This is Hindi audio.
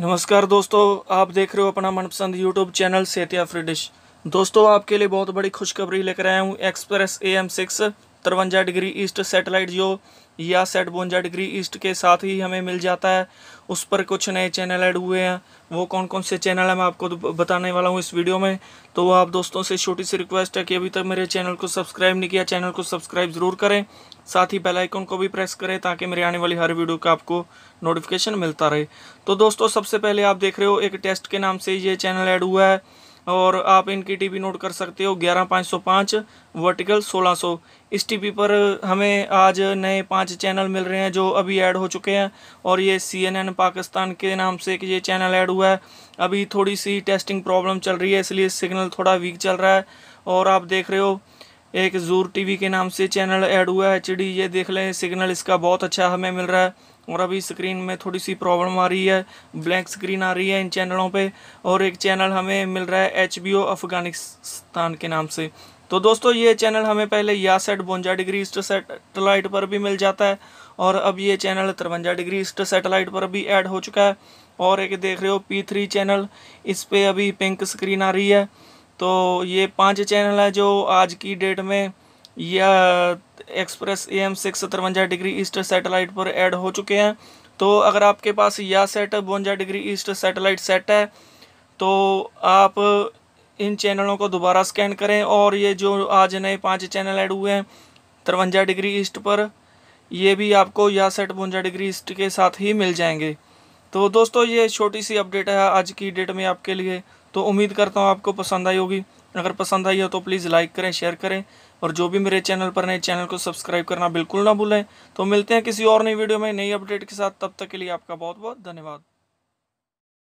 नमस्कार दोस्तों आप देख रहे हो अपना मनपसंद YouTube channel Setia free dish दोस्तों आपके लिए बहुत बड़ी खुशखबरी लेकर आया हूँ एक्सप्रेस ए एम सिक्स तिरवंजा डिग्री ईस्ट सेटेलाइट जो या सेट बवंजा डिग्री ईस्ट के साथ ही हमें मिल जाता है उस पर कुछ नए चैनल ऐड हुए हैं वो कौन कौन से चैनल हैं मैं आपको बताने वाला हूँ इस वीडियो में तो आप दोस्तों से छोटी सी रिक्वेस्ट है कि अभी तक मेरे चैनल को सब्सक्राइब नहीं किया चैनल को सब्सक्राइब ज़रूर करें साथ ही बेलाइकन को भी प्रेस करें ताकि मेरे आने वाली हर वीडियो का आपको नोटिफिकेशन मिलता रहे तो दोस्तों सबसे पहले आप देख रहे हो एक टेस्ट के नाम से ये चैनल ऐड हुआ है और आप इनकी टीपी नोट कर सकते हो ग्यारह पाँच सौ पाँच वर्टिकल सोलह सौ इस टीपी पर हमें आज नए पांच चैनल मिल रहे हैं जो अभी ऐड हो चुके हैं और ये सी एन एन पाकिस्तान के नाम से कि ये चैनल ऐड हुआ है अभी थोड़ी सी टेस्टिंग प्रॉब्लम चल रही है इसलिए सिग्नल थोड़ा वीक चल रहा है और आप देख रहे हो एक जूर टीवी के नाम से चैनल ऐड हुआ है एच ये देख लें सिग्नल इसका बहुत अच्छा हमें मिल रहा है और अभी स्क्रीन में थोड़ी सी प्रॉब्लम आ रही है ब्लैक स्क्रीन आ रही है इन चैनलों पे और एक चैनल हमें मिल रहा है एच बी ओ अफ़गानिस्तान के नाम से तो दोस्तों ये चैनल हमें पहले या सेट बवंजा डिग्री ईस्ट सेटेलाइट पर भी मिल जाता है और अब ये चैनल तिरवंजा डिग्री ईस्ट सेटेलाइट पर भी ऐड हो चुका है और एक देख रहे हो पी थ्री चैनल इस पर अभी पिंक स्क्रीन आ रही है तो ये पांच चैनल है जो आज की डेट में यह एक्सप्रेस ए एम सिक्स तिरवंजा डिग्री ईस्ट सैटेलाइट पर ऐड हो चुके हैं तो अगर आपके पास यह सेट बवंजा डिग्री ईस्ट सैटेलाइट सेट है तो आप इन चैनलों को दोबारा स्कैन करें और ये जो आज नए पांच चैनल ऐड हुए हैं तिरवंजा डिग्री ईस्ट पर ये भी आपको या सेट बवंजा डिग्री ईस्ट के साथ ही मिल जाएंगे तो दोस्तों ये छोटी सी अपडेट है आज की डेट में आपके लिए तो उम्मीद करता हूँ आपको पसंद आई होगी अगर पसंद आई हो तो प्लीज़ लाइक करें शेयर करें और जो भी मेरे चैनल पर नए चैनल को सब्सक्राइब करना बिल्कुल ना भूलें तो मिलते हैं किसी और नई वीडियो में नई अपडेट के साथ तब तक के लिए आपका बहुत बहुत धन्यवाद